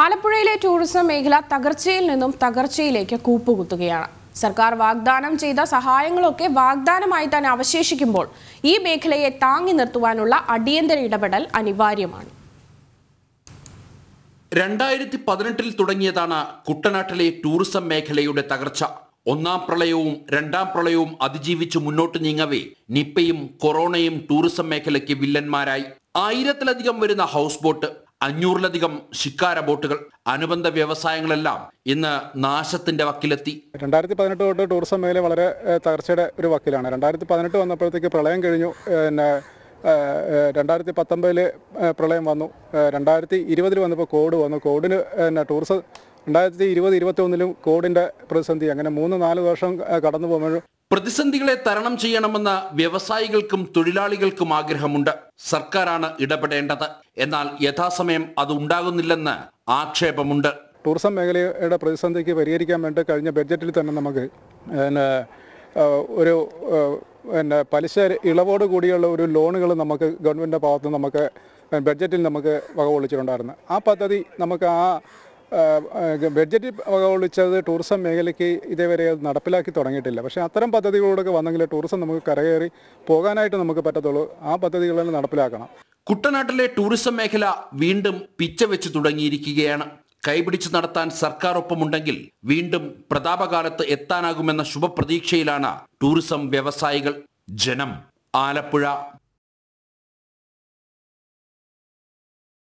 ആലപ്പുഴയിലെ ടൂറിസം മേഖല തകർച്ചയിൽ നിന്നും തകർച്ചയിലേക്ക് കൂപ്പുകുത്തുകയാണ് സർക്കാർ വാഗ്ദാനം ചെയ്ത സഹായങ്ങളൊക്കെ വാഗ്ദാനമായി തന്നെ അവശേഷിക്കുമ്പോൾ ഈ മേഖലയെ താങ്ങി നിർത്തുവാനുള്ള അടിയന്തര ഇടപെടൽ അനിവാര്യമാണ് രണ്ടായിരത്തി പതിനെട്ടിൽ തുടങ്ങിയതാണ് കുട്ടനാട്ടിലെ ടൂറിസം മേഖലയുടെ തകർച്ച ഒന്നാം പ്രളയവും രണ്ടാം പ്രളയവും അതിജീവിച്ച് മുന്നോട്ട് നീങ്ങവേ നിപ്പയും കൊറോണയും ടൂറിസം മേഖലയ്ക്ക് വില്ലന്മാരായി ആയിരത്തിലധികം വരുന്ന ഹൗസ് ബോട്ട് അഞ്ഞൂറിലധികം ശിക്കാര ബോട്ടുകൾ അനുബന്ധ വ്യവസായങ്ങളെല്ലാം ഇന്ന് നാശത്തിന്റെ വക്കിലെത്തി രണ്ടായിരത്തി പതിനെട്ട് തൊട്ട് ടൂറിസം മേഖല വളരെ തകർച്ചയുടെ ഒരു വക്കിലാണ് രണ്ടായിരത്തി പതിനെട്ട് വന്നപ്പോഴത്തേക്ക് പ്രളയം കഴിഞ്ഞു പിന്നെ രണ്ടായിരത്തി പത്തൊമ്പതില് പ്രളയം വന്നു രണ്ടായിരത്തി ഇരുപതിൽ വന്നപ്പോൾ കോവിഡ് വന്നു കോവിഡിന് പിന്നെ ടൂറിസം രണ്ടായിരത്തി ഇരുപത് ഇരുപത്തി ഒന്നിലും കോവിഡിൻ്റെ പ്രതിസന്ധി അങ്ങനെ മൂന്ന് നാല് വർഷം കടന്നു പോകുമ്പോഴും പ്രതിസന്ധികളെ തരണം ചെയ്യണമെന്ന് വ്യവസായികൾക്കും തൊഴിലാളികൾക്കും ആഗ്രഹമുണ്ട് സർക്കാരാണ് ഇടപെടേണ്ടത് എന്നാൽ യഥാസമയം അത് ഉണ്ടാകുന്നില്ലെന്ന് ആക്ഷേപമുണ്ട് ടൂറിസം മേഖലയുടെ പ്രതിസന്ധിക്ക് പരിഹരിക്കാൻ വേണ്ടി കഴിഞ്ഞ ബഡ്ജറ്റിൽ തന്നെ നമുക്ക് പിന്നെ ഒരു പിന്നെ പലിശ ഇളവോട് കൂടിയുള്ള ഒരു ലോണുകൾ നമുക്ക് ഗവൺമെൻറ്റിൻ്റെ ഭാഗത്ത് നമുക്ക് ബഡ്ജറ്റിൽ നമുക്ക് വകവൊളിച്ചിട്ടുണ്ടായിരുന്നു ആ പദ്ധതി നമുക്ക് ആ ബഡ്ജറ്റ് ഒളിച്ചത് ടൂറിസം മേഖലയ്ക്ക് ഇതേവരെ നടപ്പിലാക്കി തുടങ്ങിയിട്ടില്ല പക്ഷേ അത്തരം പദ്ധതികളോടൊക്കെ വന്നെങ്കിൽ ടൂറിസം നമുക്ക് കരകയറി പോകാനായിട്ട് നമുക്ക് പറ്റത്തുള്ളൂ ആ പദ്ധതികളിൽ നടപ്പിലാക്കണം കുട്ടനാട്ടിലെ ടൂറിസം മേഖല വീണ്ടും പിച്ച വെച്ച് തുടങ്ങിയിരിക്കുകയാണ് കൈപിടിച്ച് നടത്താൻ സർക്കാർ ഒപ്പമുണ്ടെങ്കിൽ വീണ്ടും പ്രതാപകാലത്ത് എത്താനാകുമെന്ന ശുഭപ്രതീക്ഷയിലാണ് ടൂറിസം വ്യവസായികൾ ജനം ആലപ്പുഴ